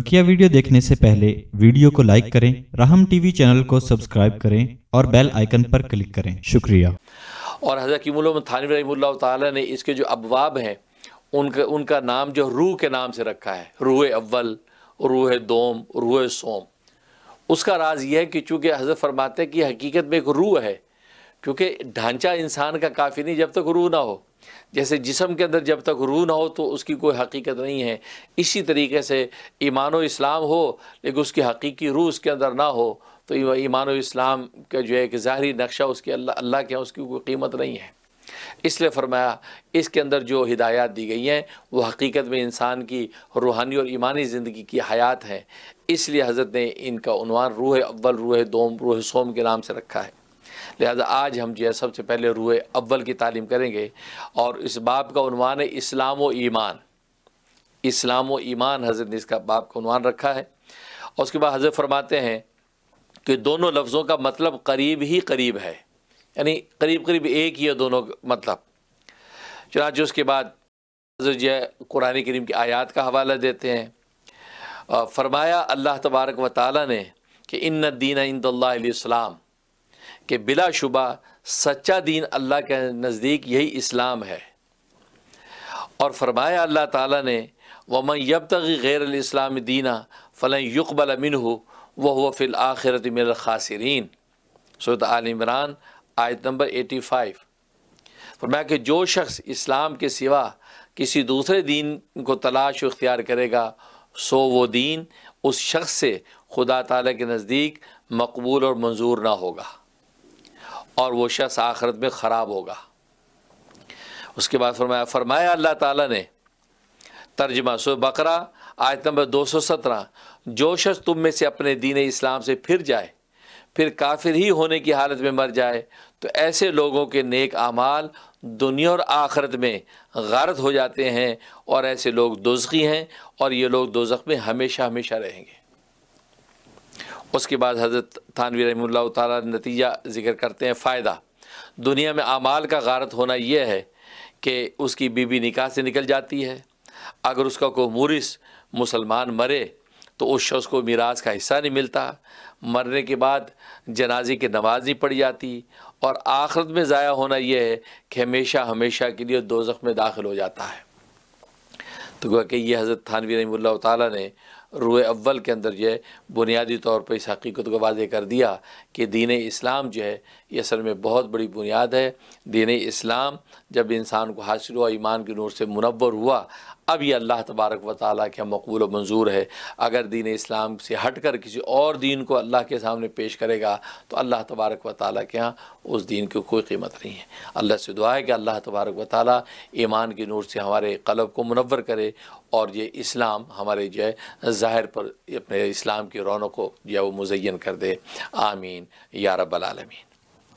बकिया वीडियो देखने से पहले वीडियो को लाइक करें राहम टीवी चैनल को सब्सक्राइब करें और बेल आइकन पर क्लिक करें शुक्रिया और हज़रत थानी ताला ने इसके जो अबवाब हैं उनका उनका नाम जो रूह के नाम से रखा है रूह अव्वल रूह दोम रूह सोम उसका राज यह है कि चूँकि हज़रत फरमाते हैं कि हकीकत में एक रूह है क्योंकि ढांचा इंसान का काफ़ी नहीं जब तक रूह ना हो जैसे जिसम के अंदर जब तक रूह ना हो तो उसकी कोई हकीकत नहीं है इसी तरीके से ईमान इस्लाम हो लेकिन उसकी हकीकी रूह उसके अंदर ना हो तो ईमान इस्लाम का जो है एक ज़ाहरी नक्शा उसके अल्लाह अल्लाह के उसकी कोई कीमत नहीं है इसलिए फरमाया इसके अंदर जो हिदायत दी गई हैं वो हकीकत में इंसान की रूहानी और ईमानी ज़िंदगी की हयात है इसलिए हज़रत ने इनका उनवान रूह अव्वल रूह दोम रूह सोम के नाम से रखा है लिहाजा आज हम जो है सबसे पहले रूए अव्वल की तालीम करेंगे और इस बाप का उनवान है इस्लाम व ईमान इस्लाम व ईमान हजरत ने इसका बाप का उनवान रखा है और उसके बाद हजरत फरमाते हैं कि दोनों लफ्ज़ों का मतलब करीब ही करीब है यानी करीब करीब एक ही है दोनों मतलब चुनाच उसके बाद हजरत जो है कुरान करीम की आयात का हवाला देते हैं फरमाया अल्लाह तबारक व ताली ने कि इन दीन इंदल्लाम कि बिलाशुबा सच्चा दीन अल्लाह के नज़दीक यही इस्लाम है और फरमाया अल्लाह ताला ने वमन यब तक गैर इस्लाम दीना फ़लन युकबल अमिन हो वह हुआ फ़िल आखिरत मिल खासरीन सूरत आल इमरान आयत नंबर एटी फाइव फरमाया कि जो शख्स इस्लाम के सिवा किसी दूसरे दीन को तलाश इख्तियार करेगा सो वो दीन उस शख्स से खुदा ताला के नज़दीक मकबूल और मंजूर ना होगा और वो शख्स आखरत में ख़राब होगा उसके बाद फरमाया फरमाया अल्लाह ताला ने तर्जमा सो बकरा आयत नंबर दो सौ सत्रह जो शख्स तुम में से अपने दीन इस्लाम से फिर जाए फिर काफिर ही होने की हालत में मर जाए तो ऐसे लोगों के नेक आमाल दुनिया और आखरत में गारत हो जाते हैं और ऐसे लोग दोजखी हैं और ये लोग दोजख में हमेशा हमेशा रहेंगे उसके बाद हज़रत थानवी रही ततीजा ज़िक्र करते हैं फ़ायदा दुनिया में आमाल का गारत होना यह है कि उसकी बीबी निकाह से निकल जाती है अगर उसका कोई मुरिस मुसलमान मरे तो उस शख्स को मीराज का हिस्सा नहीं मिलता मरने के बाद जनाजे की नमाज नहीं पड़ जाती और आखिरत में ज़ाया होना यह है कि हमेशा हमेशा के लिए दो में दाखिल हो जाता है तो गोया कि यह हज़रत थानवी रही ताली ने रूए अव्वल के अंदर जो है बुनियादी तौर पर इस हकीकत को वाजे कर दिया कि दीन इस्लाम जो है ये असल में बहुत बड़ी बुनियाद है दीन इस्लाम जब इंसान को हासिल हुआ ईमान के नूर से मुनवर हुआ अब ये अल्लाह तबारक व ताली के मकबूल मंजूर है अगर दीन इस्लाम से हट कर किसी और दीन को अल्लाह के सामने पेश करेगा तो अल्लाह तबारक व ताली के यहाँ उस दीन की कोई कीमत नहीं है अल्लाह से दुआ है कि अल्लाह तबारक व ताली ईमान के नूर से हमारे कलब को मुनवर करे और ये इस्लाम हमारे जो है ज़ाहिर पर अपने इस्लाम की रौनक को या वो मुजैन कर दे आमीन या आलमीन